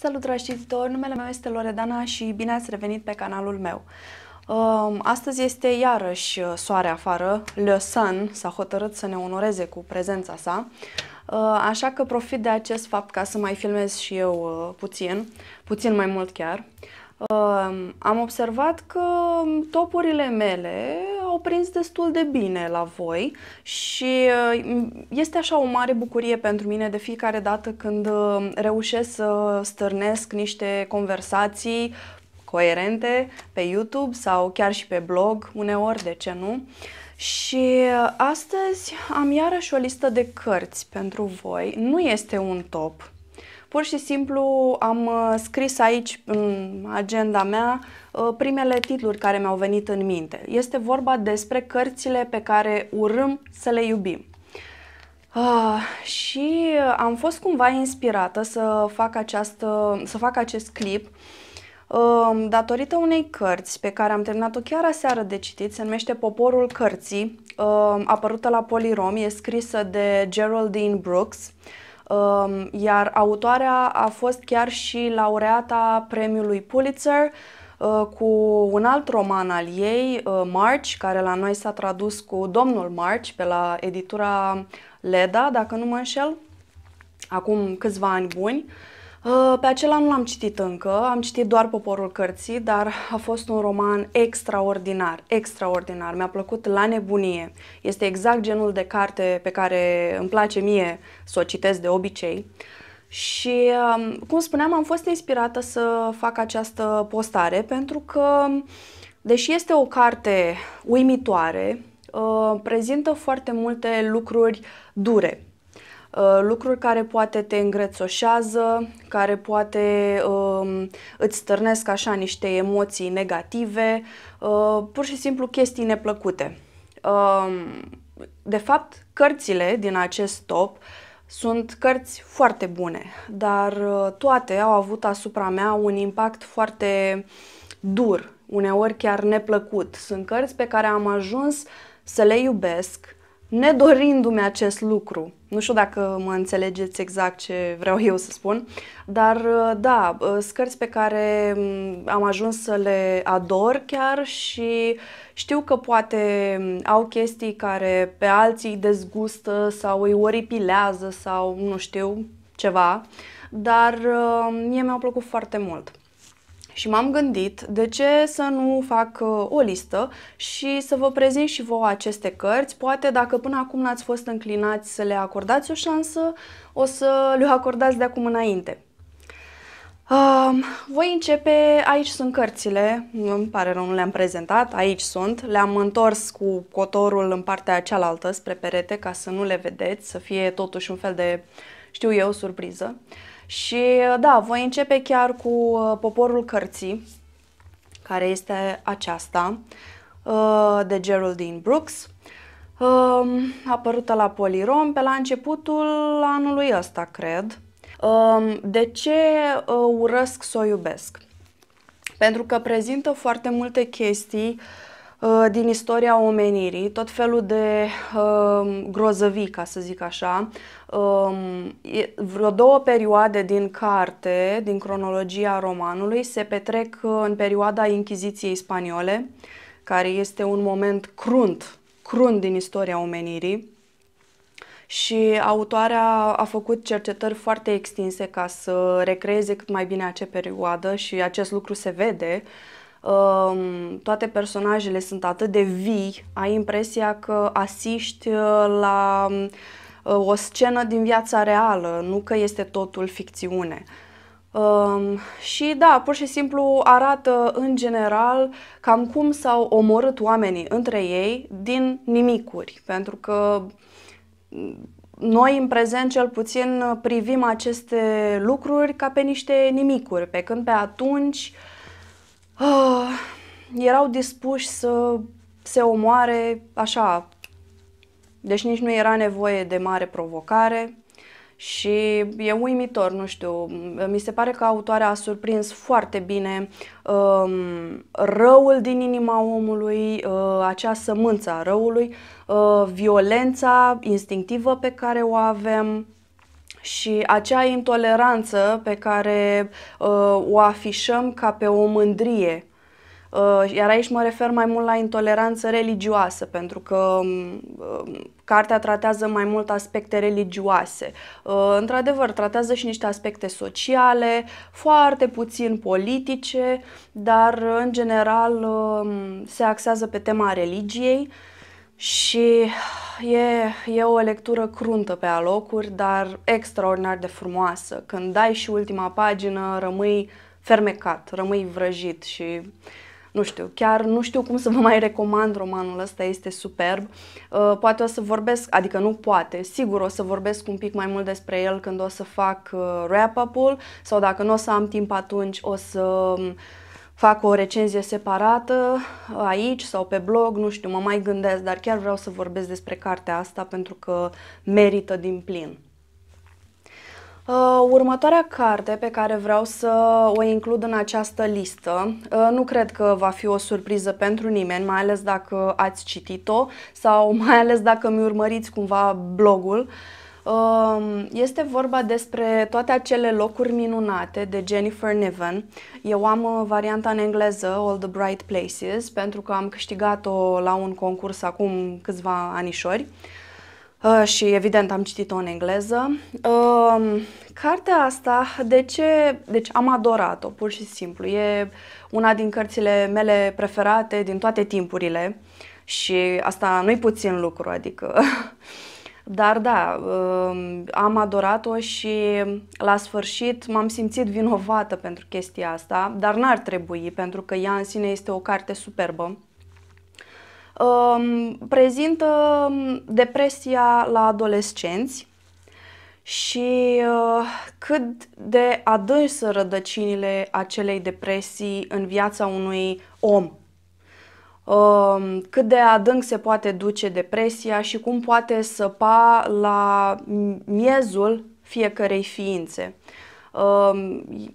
Salut, dragi dragilor! Numele meu este Loredana și bine ați revenit pe canalul meu. Um, astăzi este iarăși uh, soare afară, Le Sun s-a hotărât să ne onoreze cu prezența sa, uh, așa că profit de acest fapt ca să mai filmez și eu uh, puțin, puțin mai mult chiar. Uh, am observat că topurile mele au prins destul de bine la voi și uh, este așa o mare bucurie pentru mine de fiecare dată când uh, reușesc să stârnesc niște conversații coerente pe YouTube sau chiar și pe blog, uneori, de ce nu. Și uh, astăzi am iarăși o listă de cărți pentru voi. Nu este un top, Pur și simplu am uh, scris aici în agenda mea uh, primele titluri care mi-au venit în minte. Este vorba despre cărțile pe care urâm să le iubim. Uh, și am fost cumva inspirată să fac, această, să fac acest clip uh, datorită unei cărți pe care am terminat-o chiar aseară de citit, se numește Poporul Cărții, uh, apărută la Polirom, e scrisă de Geraldine Brooks. Uh, Um, iar autoarea a fost chiar și laureata premiului Pulitzer uh, cu un alt roman al ei, uh, March, care la noi s-a tradus cu Domnul March pe la editura Leda, dacă nu mă înșel, acum câțiva ani buni. Uh, Uh, pe acela nu l-am citit încă, am citit doar Poporul Cărții, dar a fost un roman extraordinar, extraordinar. Mi-a plăcut la nebunie. Este exact genul de carte pe care îmi place mie să o citesc de obicei. Și, um, cum spuneam, am fost inspirată să fac această postare pentru că, deși este o carte uimitoare, uh, prezintă foarte multe lucruri dure Uh, lucruri care poate te îngrețoșează, care poate uh, îți stârnesc așa niște emoții negative, uh, pur și simplu chestii neplăcute. Uh, de fapt, cărțile din acest top sunt cărți foarte bune, dar uh, toate au avut asupra mea un impact foarte dur, uneori chiar neplăcut. Sunt cărți pe care am ajuns să le iubesc, nedorindu-mi acest lucru. Nu știu dacă mă înțelegeți exact ce vreau eu să spun, dar uh, da, uh, scărți pe care mm, am ajuns să le ador chiar și știu că poate mm, au chestii care pe alții dezgustă sau îi oripilează sau nu știu, ceva, dar uh, mie mi-au plăcut foarte mult și m-am gândit de ce să nu fac uh, o listă și să vă prezint și vouă aceste cărți. Poate dacă până acum n-ați fost înclinați să le acordați o șansă, o să le acordați de acum înainte. Uh, voi începe, aici sunt cărțile, îmi pare rău, nu le-am prezentat, aici sunt, le-am întors cu cotorul în partea cealaltă spre perete ca să nu le vedeți, să fie totuși un fel de, știu eu, surpriză. Uh, și uh, da, voi începe chiar cu uh, Poporul Cărții, care este aceasta, uh, de Geraldine Brooks, um, apărută la Polirom pe la începutul anului ăsta, cred. Um, de ce urăsc să o iubesc? Pentru că prezintă foarte multe chestii uh, Uh, din istoria omenirii, tot felul de uh, grozăvii, ca să zic așa. Um, e, vreo două perioade din carte, din cronologia romanului, se petrec uh, în perioada Inchiziției spaniole, care este un moment crunt, crunt din istoria omenirii. Și autoarea a făcut cercetări foarte extinse ca să recreeze cât mai bine acea perioadă și acest lucru se vede uh, Ehm, toate personajele sunt atât de vii, ai impresia că asiști uh, la uh, o scenă din viața reală, nu că este totul ficțiune. Ehm, și da, pur și simplu arată în general cam cum s-au omorât oamenii între ei din nimicuri, pentru că mm, noi în prezent cel puțin privim aceste lucruri ca pe niște nimicuri, pe când pe atunci uh, uh, erau dispuși să se omoare așa. Deci nici nu era nevoie de mare provocare și e uimitor, nu știu, mi se pare că autoarea a surprins foarte bine um, răul din inima omului, uh, acea sămânță a răului, uh, violența instinctivă pe care o avem, și acea intoleranță pe care uh, o afișăm ca pe o mândrie. Uh, iar aici mă refer mai mult la intoleranță religioasă, pentru că uh, cartea tratează mai mult aspecte religioase. Uh, într-adevăr, tratează și niște aspecte sociale, foarte puțin politice, dar în general um, se axează pe tema religiei și e, e o lectură cruntă pe alocuri, dar extraordinar de frumoasă. Când dai și ultima pagină, rămâi fermecat, rămâi vrăjit și nu știu, chiar nu știu cum să vă mai recomand romanul ăsta, este superb. Uh, poate o să vorbesc, adică nu poate, sigur o să vorbesc un pic mai mult despre el când o să fac uh, wrap-up-ul sau dacă nu o să am timp atunci o să fac o recenzie separată aici sau pe blog, nu știu, mă mai gândesc, dar chiar vreau să vorbesc despre cartea asta pentru că merită din plin. Uh, următoarea carte pe care vreau să o includ în această listă, uh, nu cred că va fi o surpriză pentru nimeni, mai ales dacă ați citit-o sau mai ales dacă mi urmăriți cumva blogul. Uh, Um, este vorba despre toate acele locuri minunate de Jennifer Niven. Eu am uh, varianta în engleză, All the Bright Places, pentru că am câștigat-o la un concurs acum câțiva anișori uh, și evident am citit-o în engleză. Um, cartea asta, de ce? Deci am adorat-o, pur și simplu. E una din cărțile mele preferate din toate timpurile și asta nu-i puțin lucru, adică Dar da, um, am adorat-o și la sfârșit m-am simțit vinovată pentru chestia asta, dar n-ar trebui pentru că ea în sine este o carte superbă. Um, prezintă um, depresia la adolescenți și uh, cât de adânci sunt rădăcinile acelei depresii în viața unui om Um, cât de adânc se poate duce depresia și cum poate săpa la miezul fiecarei ființe. Um,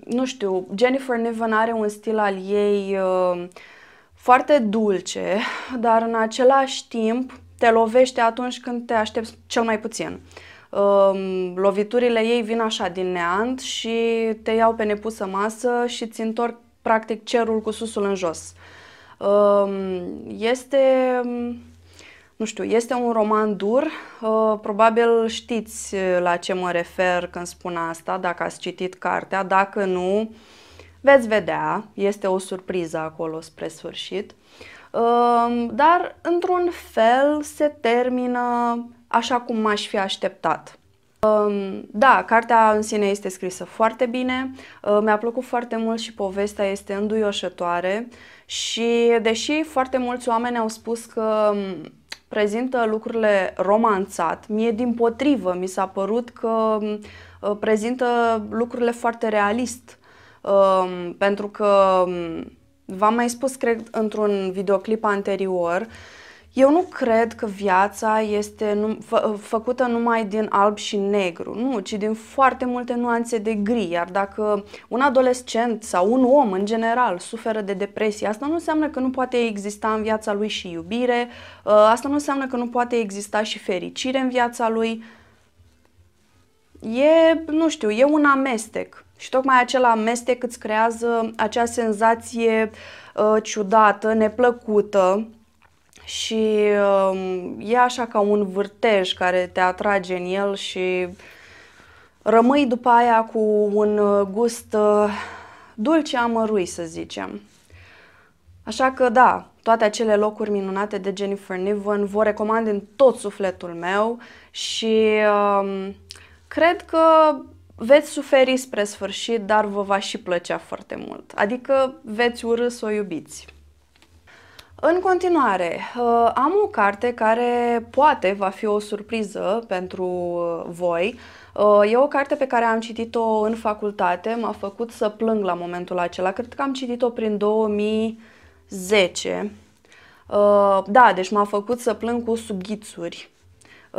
nu știu, Jennifer Niven are un stil al ei um, foarte dulce, dar în același timp te lovește atunci când te aștepți cel mai puțin. Loviturile ei vin așa din neant și te iau pe nepusă masă și ți întorc practic cerul cu susul în jos. Uh, este, nu știu, este un roman dur. Probabil știți la ce mă refer când spun asta, dacă ați citit cartea. Dacă nu, veți vedea. Este o surpriză acolo spre sfârșit. Dar, într-un fel, se termină așa cum m-aș fi așteptat. Da, cartea în sine este scrisă foarte bine, mi-a plăcut foarte mult și povestea este înduioșătoare și deși foarte mulți oameni au spus că mm, prezintă lucrurile romanțat, mie din potrivă mi s-a părut că mm, ă, prezintă lucrurile foarte realist. Ă, mm, pentru că v-am mai spus, cred, într-un videoclip anterior, eu nu cred că viața este nu, fă- făcută numai din alb și negru, nu, ci din foarte multe nuanțe de gri. Iar dacă un adolescent sau un om în general suferă de depresie, asta nu înseamnă că nu poate exista în viața lui și iubire, uh, asta nu înseamnă că nu poate exista și fericire în viața lui. E, nu știu, e un amestec. Și tocmai acel amestec îți creează acea senzație uh, ciudată, neplăcută, și um, e așa ca un vârtej care te atrage în el și rămâi după aia cu un uh, gust uh, dulce amărui, să zicem. Așa că da, toate acele locuri minunate de Jennifer Niven vă recomand în tot sufletul meu și um, cred că veți suferi spre sfârșit, dar vă va și plăcea foarte mult. Adică veți urâ să o iubiți. În continuare, uh, am o carte care poate va fi o surpriză pentru uh, voi. Uh, e o carte pe care am citit-o în facultate, m-a făcut să plâng la momentul acela. Cred că am citit-o prin 2010. Da, deci m-a făcut să plâng cu sughițuri.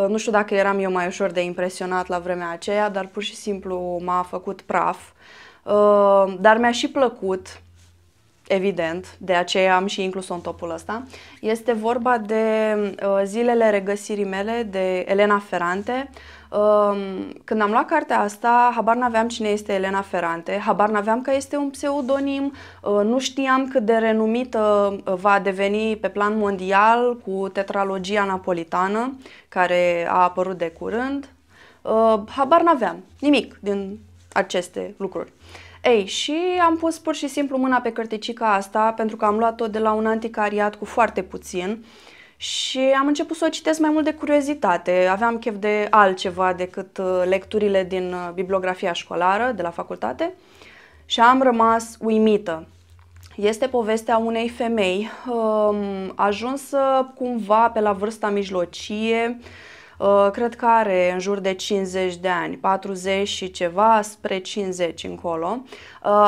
Nu știu dacă eram eu mai ușor de impresionat la vremea aceea, dar pur și simplu m-a făcut praf. Dar mi-a și plăcut evident, de aceea am și inclus-o în topul ăsta. Este vorba de uh, zilele regăsirii mele de Elena Ferrante. Uh, când am luat cartea asta, habar n-aveam cine este Elena Ferrante, habar n-aveam că este un pseudonim, uh, nu știam cât de renumită uh, va deveni pe plan mondial cu tetralogia napolitană, care a apărut de curând. Uh, habar n-aveam nimic din aceste lucruri. Ei, și am pus pur și simplu mâna pe cărticica asta, pentru că am luat-o de la un anticariat cu foarte puțin și am început să o citesc mai mult de curiozitate. Aveam chef de altceva decât uh, lecturile din uh, bibliografia școlară de la facultate și am rămas uimită. Este povestea unei femei um, ajunsă cumva pe la vârsta mijlocie, Uh, cred că are în jur de 50 de ani, 40 și ceva spre 50 încolo. Uh,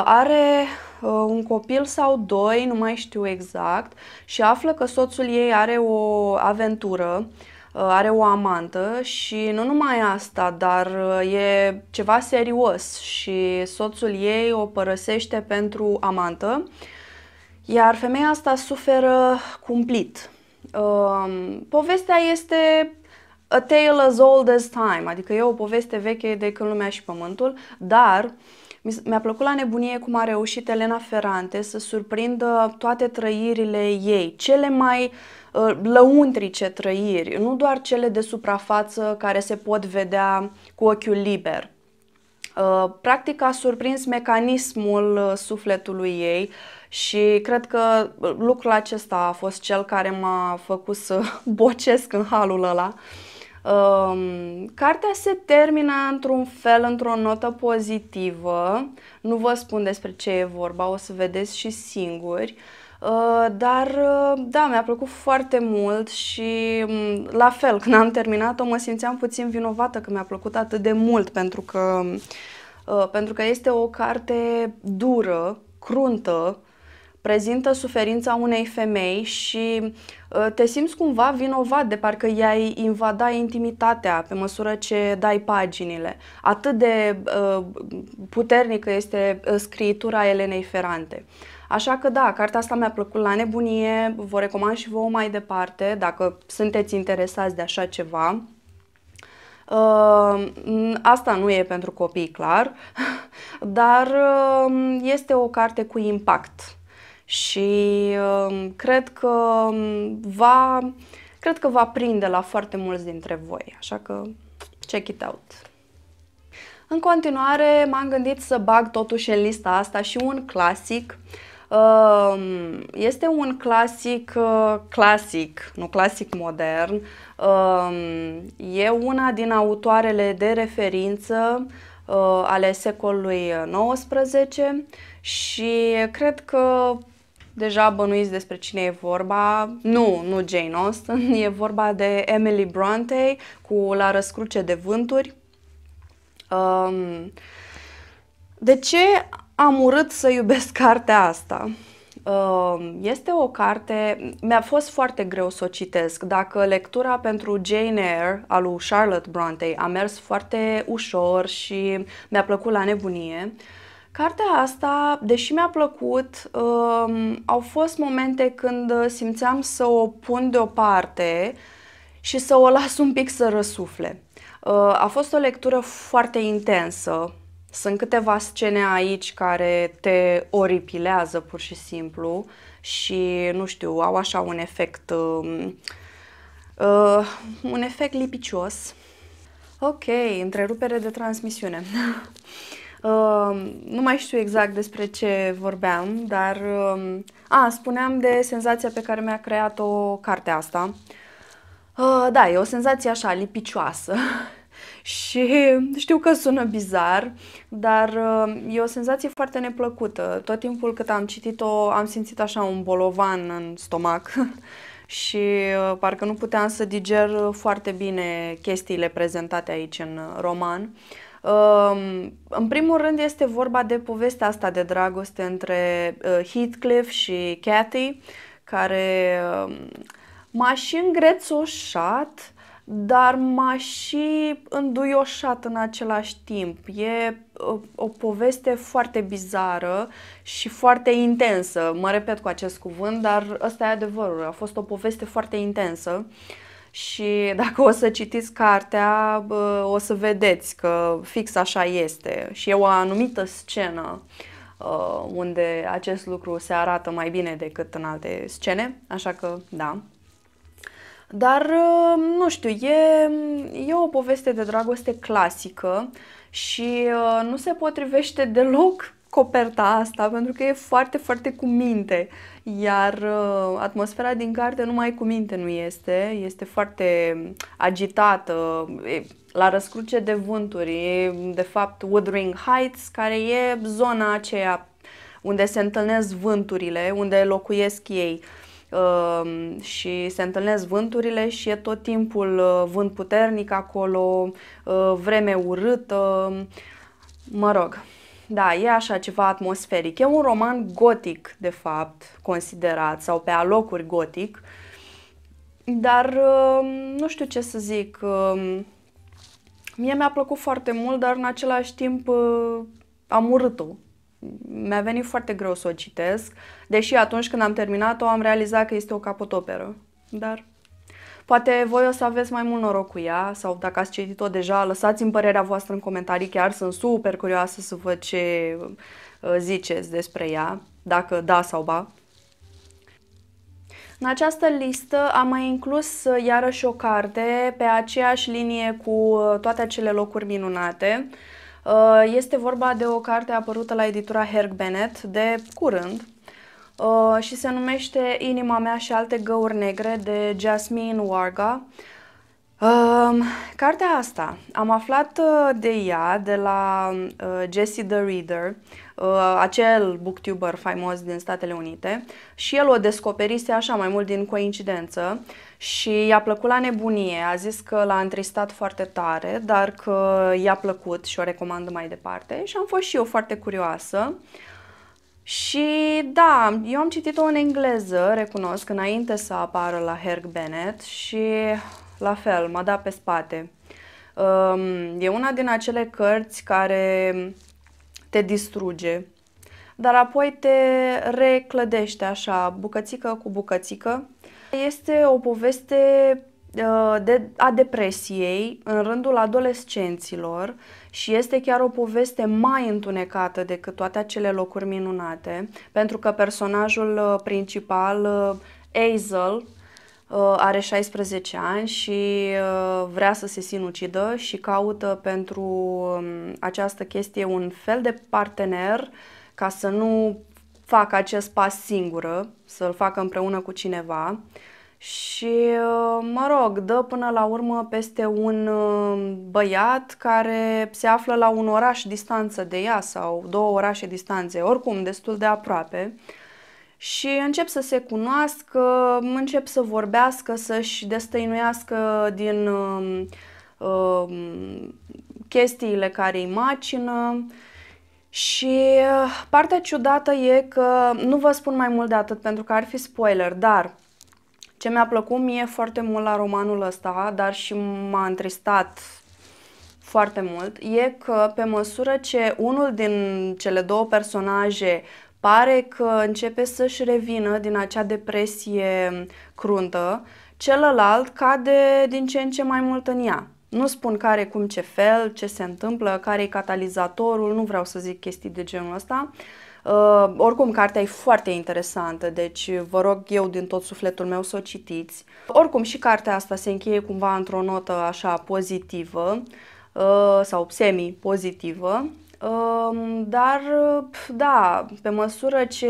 are uh, un copil sau doi, nu mai știu exact, și află că soțul ei are o aventură are o amantă și nu numai asta, dar e ceva serios și soțul ei o părăsește pentru amantă, iar femeia asta suferă cumplit. Povestea este a tale as old as time, adică e o poveste veche de când lumea și pământul, dar mi-a plăcut la nebunie cum a reușit Elena Ferrante să surprindă toate trăirile ei, cele mai uh, lăuntrice trăiri, nu doar cele de suprafață care se pot vedea cu ochiul liber. Uh, practic a surprins mecanismul ă, sufletului ei și cred că lucrul acesta a fost cel care m-a făcut să bocesc în halul ăla. Uh, Ehm, cartea se termină într-un fel, într-o notă pozitivă. Nu vă spun despre ce e vorba, o să vedeți și singuri. Ehm, dar, ehm, da, mi-a plăcut foarte mult și, mm, la fel, când am terminat-o, mă simțeam puțin vinovată că mi-a plăcut atât de mult, pentru că, pentru că este o carte dură, cruntă, prezintă suferința unei femei și uh, te simți cumva vinovat de parcă i-ai invada intimitatea pe măsură ce dai paginile. Atât de uh, puternică este uh, scritura Elenei Ferante. Așa că da, cartea asta mi-a plăcut la nebunie, vă recomand și vouă mai departe, dacă sunteți interesați de așa ceva. Uh, asta nu e pentru copii, clar, dar uh, este o carte cu impact și um, cred că um, va, cred că va prinde la foarte mulți dintre voi, așa că check it out. În continuare m-am gândit să bag totuși în lista asta și un clasic. Um, este un clasic uh, clasic, nu clasic modern. E una din autoarele de referință uh, ale secolului 19 și cred că deja bănuiți despre cine e vorba. Nu, nu Jane Austen, e vorba de Emily Bronte cu La răscruce de vânturi. Um, de ce am urât să iubesc cartea asta? Um, este o carte, mi-a fost foarte greu să o citesc. Dacă lectura pentru Jane Eyre a lui Charlotte Bronte a mers foarte ușor și mi-a plăcut la nebunie, uh, Cartea asta, deși mi-a plăcut, um, au fost momente când uh, simțeam să o pun deoparte și să o las un pic să răsufle. Uh, a fost o lectură foarte intensă. Sunt câteva scene aici care te oripilează pur și simplu și, nu știu, au așa un efect, um, uh, un efect lipicios. Ok, întrerupere de transmisiune. Ehm, nu mai știu exact despre ce vorbeam, dar uh, a, spuneam de senzația pe care mi-a creat-o carte asta. Uh, da, e o senzație așa lipicioasă și știu că sună bizar, dar e o senzație foarte neplăcută. Tot timpul cât am citit-o am simțit așa un bolovan în stomac și parcă nu puteam să diger foarte bine chestiile prezentate aici în roman. Uh, în primul rând este vorba de povestea asta de dragoste între uh, Heathcliff și Cathy, care um, m-a și îngrețoșat, dar m-a și înduioșat în același timp. E uh, o, poveste foarte bizară și foarte intensă. Mă repet cu acest cuvânt, dar ăsta e adevărul. A fost o poveste foarte intensă. Uh, și dacă o să citiți cartea, o să vedeți că fix așa este. Și e o anumită scenă uh, unde acest lucru se arată mai bine decât în alte scene, așa că da. Dar, uh, nu știu, e, e o poveste de dragoste clasică și uh, nu se potrivește deloc coperta asta pentru că e foarte, foarte cu minte. Iar uh, atmosfera din carte numai cu minte nu este, este foarte agitată, e la răscruce de vânturi, e de fapt Woodring Heights, care e zona aceea unde se întâlnesc vânturile, unde locuiesc ei. Uh, și se întâlnesc vânturile și e tot timpul uh, vânt puternic acolo, uh, vreme urâtă, mă rog. Da, e așa ceva atmosferic. E un roman gotic, de fapt, considerat, sau pe alocuri gotic. Dar um, nu știu ce să zic. Um, mie mi-a plăcut foarte mult, dar în același timp uh, am urât-o. Mi-a venit foarte greu să o citesc, deși atunci când am terminat-o am realizat că este o capotoperă. Dar Poate voi o să aveți mai mult noroc cu ea sau dacă ați citit-o deja, lăsați-mi părerea voastră în comentarii, chiar sunt super curioasă să văd ce uh, ziceți despre ea, dacă da sau ba. În această listă am mai inclus uh, iarăși o carte pe aceeași linie cu uh, toate acele locuri minunate. Este vorba de o carte apărută la editura Herc Bennett de curând, Uh, și se numește Inima mea și alte găuri negre de Jasmine Warga. Uh, cartea asta am aflat uh, de ea de la uh, Jesse the Reader, uh, acel booktuber faimos din Statele Unite și el o descoperise așa mai mult din coincidență și i-a plăcut la nebunie, a zis că l-a întristat foarte tare, dar că i-a plăcut și o recomandă mai departe și am fost și eu foarte curioasă. Uh, și da, eu am citit-o în engleză, recunosc, înainte să apară la Herc Bennett și la fel, m-a dat pe spate. Um, e una din acele cărți care te distruge, dar apoi te reclădește așa, bucățică cu bucățică. Este o poveste uh, de, a depresiei în rândul adolescenților și este chiar o poveste mai întunecată decât toate acele locuri minunate, pentru că personajul uh, principal, Hazel, uh, uh, are 16 ani și vrea să se sinucidă și caută pentru um, această chestie un fel de partener ca să nu facă acest pas singură, să-l facă împreună cu cineva și, uh, mă rog, dă până la urmă peste un uh, băiat care se află la un oraș distanță de ea sau două orașe distanțe, oricum destul de aproape. Și încep să se cunoască, încep să vorbească, să-și destăinuiască din uh, chestiile care îi macină. Și uh, partea ciudată e că, nu vă spun mai mult de atât pentru că ar fi spoiler, dar ce mi-a plăcut mie foarte mult la romanul ăsta, dar și m-a întristat foarte mult, e că pe măsură ce unul din cele două personaje pare că începe să-și revină din acea depresie cruntă, celălalt cade din ce în ce mai mult în ea. Nu spun care, cum, ce fel, ce se întâmplă, care e catalizatorul, nu vreau să zic chestii de genul ăsta, Uh, oricum, cartea e foarte interesantă, deci vă rog eu din tot sufletul meu să o citiți. Oricum, și cartea asta se încheie cumva într-o notă așa pozitivă uh, sau semi-pozitivă. Uh, dar, da, pe măsură ce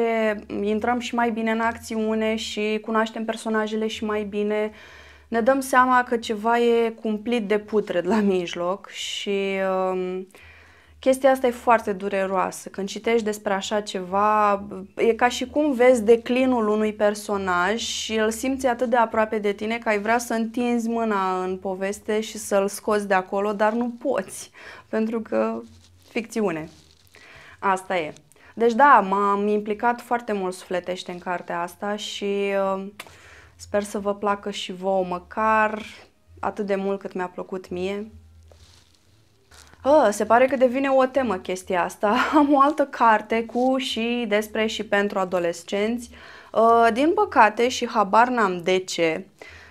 intrăm și mai bine în acțiune și cunoaștem personajele și mai bine, ne dăm seama că ceva e cumplit de putred la mijloc și uh, chestia asta e foarte dureroasă. Când citești despre așa ceva, e ca și cum vezi declinul unui personaj și îl simți atât de aproape de tine că ai vrea să întinzi mâna în poveste și să-l scoți de acolo, dar nu poți, pentru că ficțiune. Asta e. Deci da, m-am implicat foarte mult sufletește în cartea asta și uh, sper să vă placă și vouă măcar atât de mult cât mi-a plăcut mie oh, se pare că devine o temă chestia asta. Am o altă carte cu și despre și pentru adolescenți. Ă, din păcate și habar n-am de ce.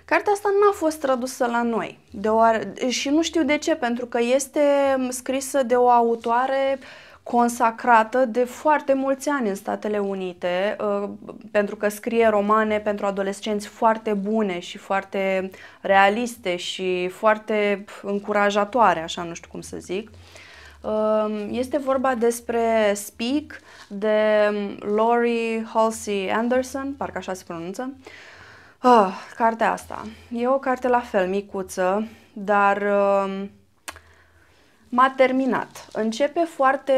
Cartea asta n-a fost tradusă la noi deoare... și nu știu de ce, pentru că este scrisă de o autoare uh, consacrată de foarte mulți ani în Statele Unite, uh, pentru că scrie romane pentru adolescenți foarte bune și foarte realiste și foarte încurajatoare, așa nu știu cum să zic. Uh, este vorba despre Speak de Laurie Halsey Anderson, parcă așa se pronunță. Ah, cartea asta. E o carte la fel micuță, dar uh, m-a terminat. Începe foarte,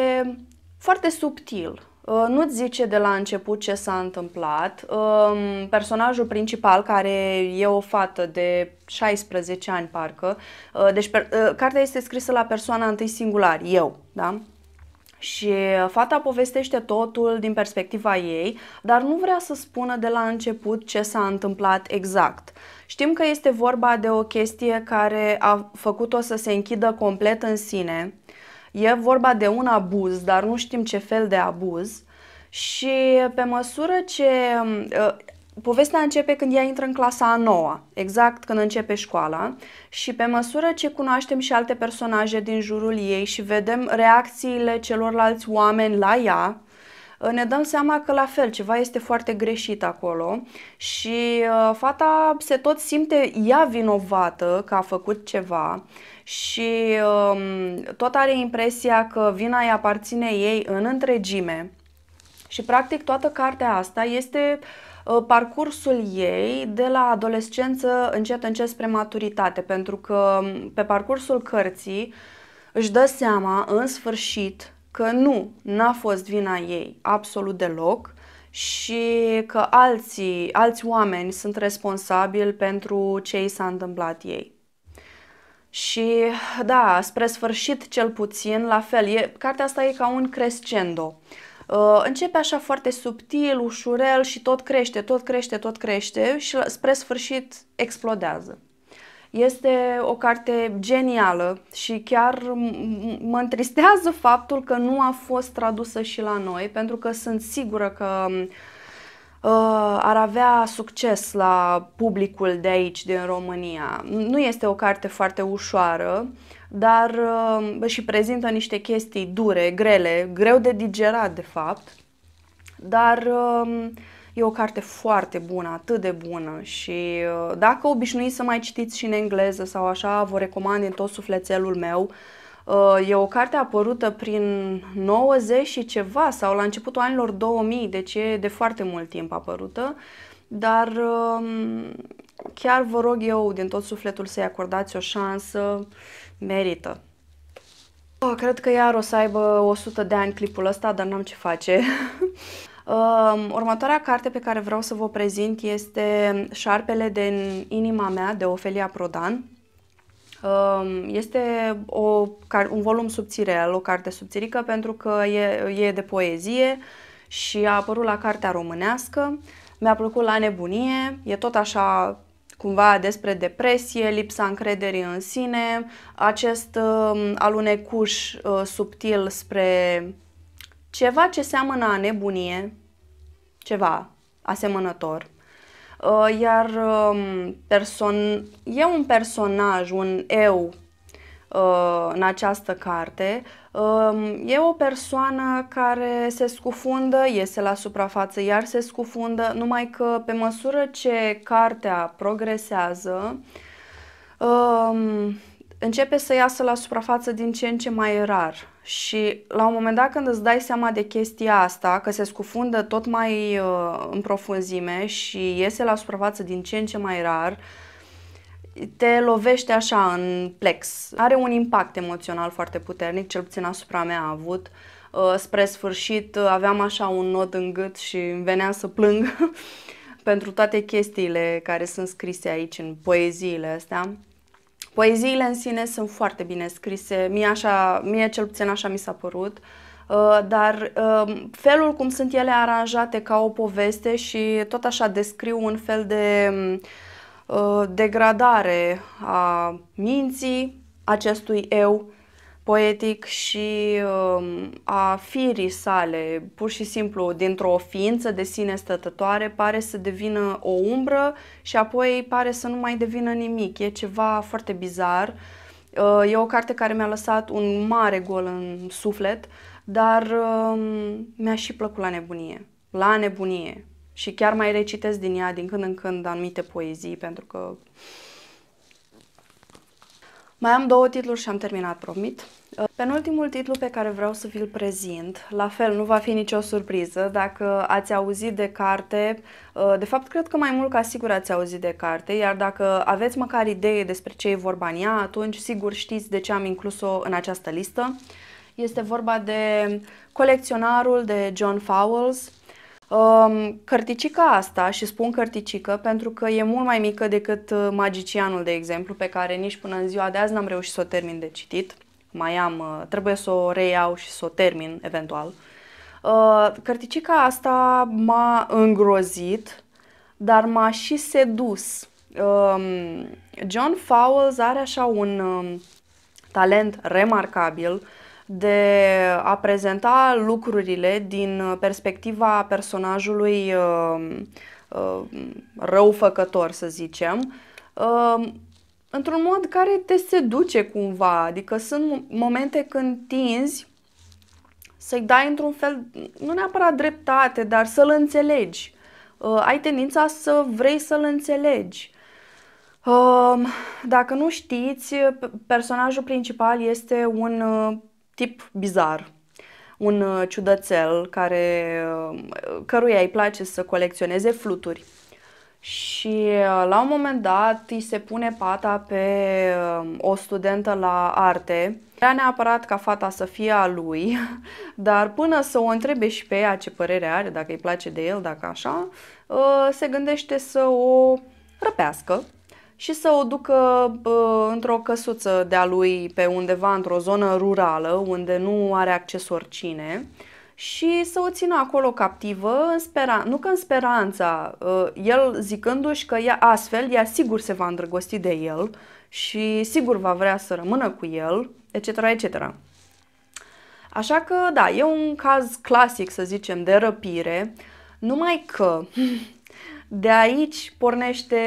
foarte subtil. Uh, nu-ți zice de la început ce s-a întâmplat. Um, personajul principal, care e o fată de 16 ani, parcă, uh, deci uh, cartea este scrisă la persoana întâi singular, eu, da? Și fata povestește totul din perspectiva ei, dar nu vrea să spună de la început ce s-a întâmplat exact. Știm că este vorba de o chestie care a făcut-o să se închidă complet în sine. E vorba de un abuz, dar nu știm ce fel de abuz. Și pe măsură ce ă, Povestea începe când ea intră în clasa a noua, exact când începe școala și pe măsură ce cunoaștem și alte personaje din jurul ei și vedem reacțiile celorlalți oameni la ea, ne dăm seama că la fel ceva este foarte greșit acolo și uh, fata se tot simte ea vinovată că a făcut ceva și uh, tot are impresia că vina îi aparține ei în întregime. Și practic toată cartea asta este uh, Ă, parcursul ei de la adolescență încet încet spre maturitate, pentru că pe parcursul cărții își dă seama în sfârșit că nu, n-a fost vina ei absolut deloc și că alții, alți oameni sunt responsabili pentru ce i s-a întâmplat ei. Și da, spre sfârșit cel puțin, la fel, e, cartea asta e ca un crescendo. Uh, Uh, începe așa foarte subtil, ușurel și tot crește, tot crește, tot crește și spre sfârșit explodează. Este o carte genială și chiar mă întristează faptul că nu a fost tradusă și la noi, pentru că sunt sigură că uh, ar avea succes la publicul de aici, din România. Nu este o carte foarte ușoară, dar bă, uh, și prezintă niște chestii dure, grele, greu de digerat, de fapt, dar um, e o carte foarte bună, atât de bună și uh, dacă obișnuiți să mai citiți și în engleză sau așa, vă recomand din tot sufletelul meu. Uh, e o carte apărută prin 90 și ceva sau la începutul anilor 2000, deci e de foarte mult timp apărută, dar um, chiar vă rog eu din tot sufletul să-i acordați o șansă merită. Oh, cred că iar o să aibă 100 de ani clipul ăsta, dar n-am ce face. Um, următoarea carte pe care vreau să vă prezint este Șarpele din inima mea de Ofelia Prodan. Um, este o, un volum subțirel, o carte subțirică pentru că e, e de poezie și a apărut la Cartea Românească. Mi-a plăcut la nebunie, e tot așa cumva despre depresie, lipsa încrederii în sine, acest uh, alunecuș uh, subtil spre ceva ce seamănă a nebunie, ceva asemănător. Uh, iar uh, person- e un personaj, un eu Uh, în această carte. Um, e o persoană care se scufundă, iese la suprafață, iar se scufundă, numai că pe măsură ce cartea progresează, um, începe să iasă la suprafață din ce în ce mai rar. Și la un moment dat când îți dai seama de chestia asta, că se scufundă tot mai uh, în profunzime și iese la suprafață din ce în ce mai rar, te lovește așa în plex. Are un impact emoțional foarte puternic, cel puțin asupra mea a avut. Uh, spre sfârșit uh, aveam așa un nod în gât și îmi venea să plâng pentru toate chestiile care sunt scrise aici în poeziile astea. Poeziile în sine sunt foarte bine scrise, mie, așa, mie cel puțin așa mi s-a părut, uh, dar felul cum sunt ele aranjate ca o poveste și tot așa descriu un fel de mm, Uh, degradare a minții acestui eu poetic și um, a firii sale, pur și simplu dintr-o ființă de sine stătătoare, pare să devină o umbră și apoi pare să nu mai devină nimic. E ceva foarte bizar. Uh, e o carte care mi-a lăsat un mare gol în suflet, dar um, mi-a și plăcut la nebunie. La nebunie și chiar mai recitesc din ea din când în când anumite poezii pentru că mai am două titluri și am terminat, promit. Uh, penultimul titlu pe care vreau să vi-l prezint, la fel, nu va fi nicio surpriză, dacă ați auzit de carte, uh, de fapt, cred că mai mult ca sigur ați auzit de carte, iar dacă aveți măcar idee despre ce e vorba în ea, atunci sigur știți de ce am inclus-o în această listă. Este vorba de Colecționarul de John Fowles, Cărticica asta, și spun cărticică pentru că e mult mai mică decât uh, Magicianul, de exemplu, pe care nici până în ziua de azi n-am reușit să o termin de citit. Mai am, uh, trebuie să o reiau și să o termin eventual. Uh, cărticica asta m-a îngrozit, dar m-a și sedus. Um, John Fowles are așa un um, talent remarcabil de a prezenta lucrurile din uh, perspectiva personajului uh, uh, răufăcător, să zicem, într-un mod care te seduce cumva. Adică sunt momente când tinzi să-i dai într-un fel, nu neapărat dreptate, dar să-l înțelegi. Uh, ai tendința să vrei să-l înțelegi. Uh, dacă nu știți, personajul principal este un uh, tip bizar, un uh, ciudățel care, uh, căruia îi place să colecționeze fluturi. Și uh, la un moment dat îi se pune pata pe o studentă la arte. Era neapărat ca fata să fie a lui, dar până să o întrebe și pe ea ce părere are, dacă îi place de el, dacă așa, se gândește să o răpească și să o ducă uh, într-o căsuță de-a lui pe undeva într-o zonă rurală unde nu are acces oricine și să o țină acolo captivă, în speran- nu că în speranța, uh, el zicându-și că ea, astfel ea sigur se va îndrăgosti de el și sigur va vrea să rămână cu el, etc., etc. Așa că, da, e un caz clasic, să zicem, de răpire, numai că de aici pornește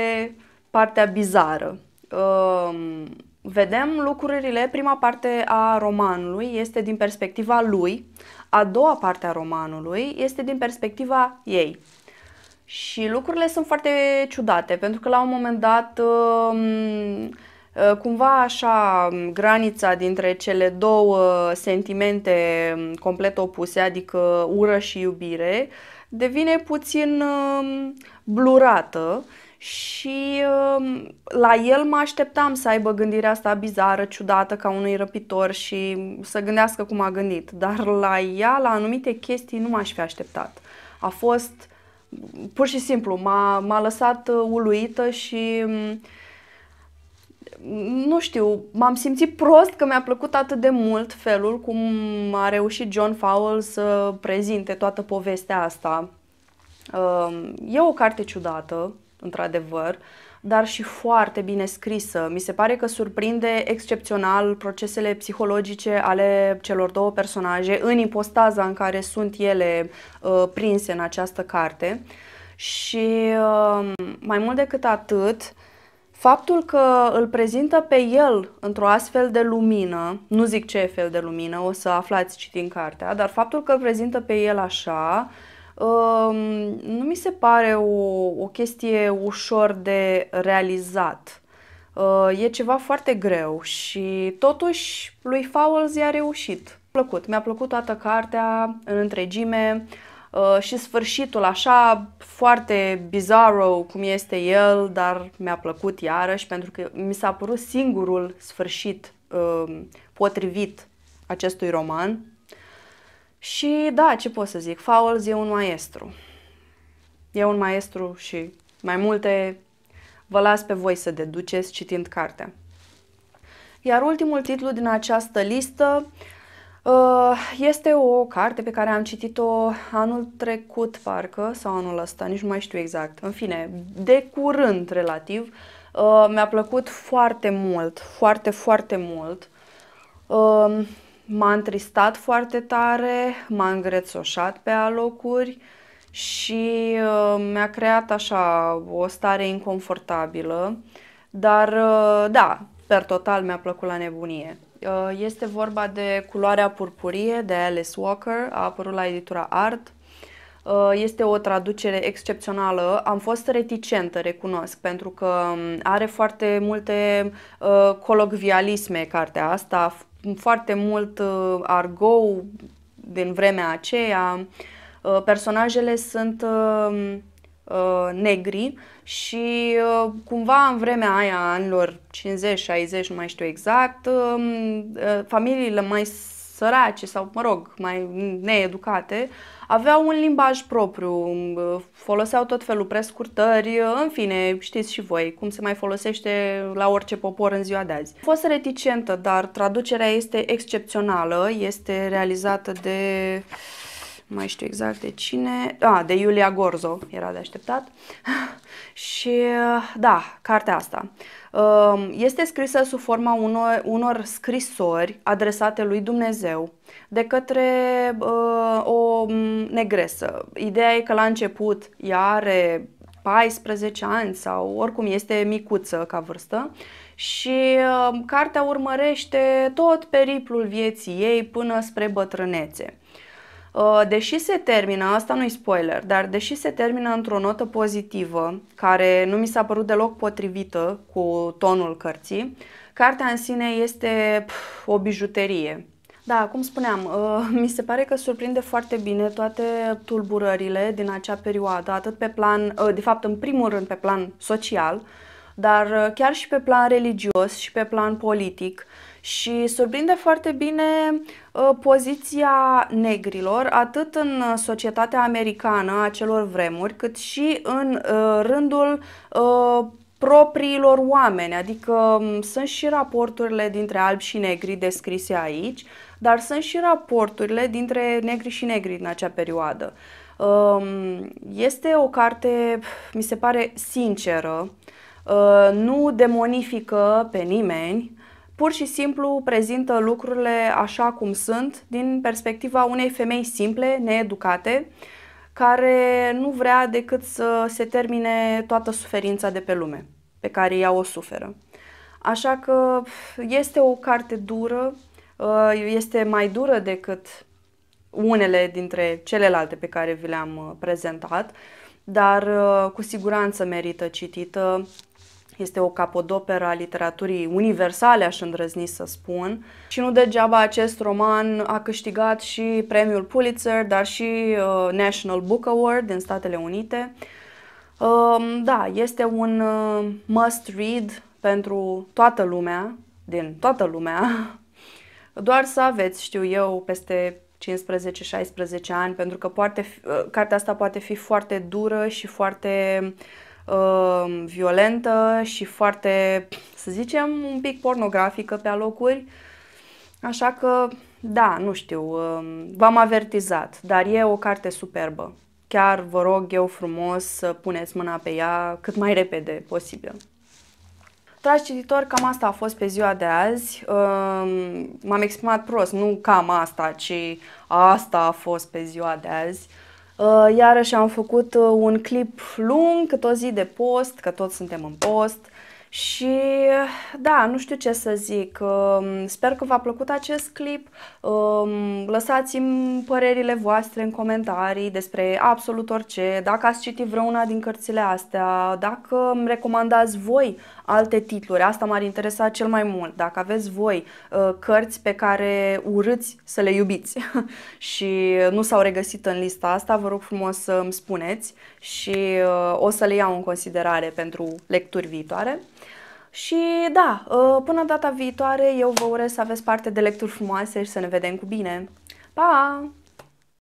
partea bizară. Ehm, vedem lucrurile, prima parte a romanului este din perspectiva lui, a doua parte a romanului este din perspectiva ei. Și lucrurile sunt foarte ciudate, pentru că la un moment dat ehm, cumva așa granița dintre cele două sentimente ehm, complet opuse, adică ură și iubire, devine puțin blurată și um, la el mă așteptam să aibă gândirea asta bizară, ciudată, ca unui răpitor și să gândească cum a gândit, dar la ea, la anumite chestii, nu m-aș fi așteptat. A fost, pur și simplu, m-a, m-a lăsat uh, uluită și um, nu știu, m-am simțit prost că mi-a plăcut atât de mult felul cum a reușit John Fowl să prezinte toată povestea asta. Um, e o carte ciudată, într-adevăr, dar și foarte bine scrisă. Mi se pare că surprinde excepțional procesele psihologice ale celor două personaje în ipostaza în care sunt ele uh, prinse în această carte. Și uh, mai mult decât atât, Faptul că îl prezintă pe el într-o astfel de lumină, nu zic ce fel de lumină, o să aflați citind cartea, dar faptul că îl prezintă pe el așa nu mi se pare o, o chestie ușor de realizat. Uh, e ceva foarte greu și totuși lui Fowles i-a reușit. Plăcut. Mi-a plăcut toată cartea în întregime uh, și sfârșitul așa foarte bizarro cum este el, dar mi-a plăcut iarăși pentru că mi s-a părut singurul sfârșit uh, potrivit acestui roman. Și da, ce pot să zic, Fowles e un maestru. E un maestru și mai multe vă las pe voi să deduceți citind cartea. Iar ultimul titlu din această listă uh, este o carte pe care am citit-o anul trecut, parcă, sau anul ăsta, nici nu mai știu exact. În fine, de curând relativ, uh, mi-a plăcut foarte mult, foarte, foarte mult. Uh, M-a întristat foarte tare, m-a îngrețoșat pe alocuri și uh, mi-a creat așa o stare inconfortabilă, dar uh, da, per total mi-a plăcut la nebunie. Uh, este vorba de culoarea purpurie de Alice Walker, a apărut la editura Art, Uh, este o traducere excepțională. Am fost reticentă, recunosc, pentru că um, are foarte multe uh, colocvialisme cartea asta, foarte mult uh, argou din vremea aceea. Personajele sunt um, negri și cumva în vremea aia, anilor 50-60, nu mai știu exact, um, familiile mai sărace sau, mă rog, mai needucate, aveau un limbaj propriu, foloseau tot felul prescurtări, în fine, știți și voi cum se mai folosește la orice popor în ziua de azi. A fost reticentă, dar traducerea este excepțională, este realizată de nu mai știu exact de cine, ah, de Iulia Gorzo, era de așteptat. și uh, da, cartea asta. Um, este scrisă sub forma unor, unor scrisori adresate lui Dumnezeu de către uh, o mm, negresă. Ideea e că la început ea are 14 ani sau oricum este micuță ca vârstă și uh, cartea urmărește tot periplul vieții ei până spre bătrânețe. Uh, deși se termină, asta nu-i spoiler, dar deși se termină într-o notă pozitivă, care nu mi s-a părut deloc potrivită cu tonul cărții, cartea în sine este pf, o bijuterie. Da, cum spuneam, uh, mi se pare că surprinde foarte bine toate tulburările din acea perioadă, atât pe plan, uh, de fapt, în primul rând pe plan social, dar chiar și pe plan religios și pe plan politic și surprinde foarte bine uh, poziția negrilor, atât în societatea americană a celor vremuri, cât și în uh, rândul uh, propriilor oameni, adică um, sunt și raporturile dintre albi și negri descrise aici, dar sunt și raporturile dintre negri și negri în acea perioadă. Um, este o carte, mi se pare, sinceră, nu demonifică pe nimeni, pur și simplu prezintă lucrurile așa cum sunt, din perspectiva unei femei simple, needucate, care nu vrea decât să se termine toată suferința de pe lume pe care ea o suferă. Așa că este o carte dură, uh, este mai dură decât unele dintre celelalte pe care vi le-am uh, prezentat, dar uh, cu siguranță merită citită. Este o capodoperă a literaturii universale, aș îndrăzni să spun. Și nu degeaba acest roman a câștigat și premiul Pulitzer, dar și uh, National Book Award din Statele Unite. Uh, da, este un uh, must read pentru toată lumea, din toată lumea. Doar să aveți, știu eu, peste 15-16 ani, pentru că poate, uh, cartea asta poate fi foarte dură și foarte Um, violentă și foarte, să zicem, un pic pornografică pe alocuri. Așa că, da, nu știu, um, v-am avertizat, dar e o carte superbă. Chiar vă rog eu frumos să puneți mâna pe ea cât mai repede posibil. Dragi cititori, cam asta a fost pe ziua de azi. Um, m-am exprimat prost, nu cam asta, ci asta a fost pe ziua de azi. Uh, iarăși am făcut uh, un clip lung, cât o zi de post, că toți suntem în post. Și da, nu știu ce să zic. Um, sper că v-a plăcut acest clip. Um, lăsați-mi părerile voastre în comentarii despre absolut orice, dacă ați citit vreuna din cărțile astea, dacă îmi recomandați voi alte titluri. Asta m-ar interesa cel mai mult. Dacă aveți voi uh, cărți pe care urâți să le iubiți și uh, nu s-au regăsit în lista asta, vă rog frumos să îmi spuneți și uh, o să le iau în considerare pentru lecturi viitoare. Și da, până data viitoare eu vă urez să aveți parte de lecturi frumoase și să ne vedem cu bine. Pa!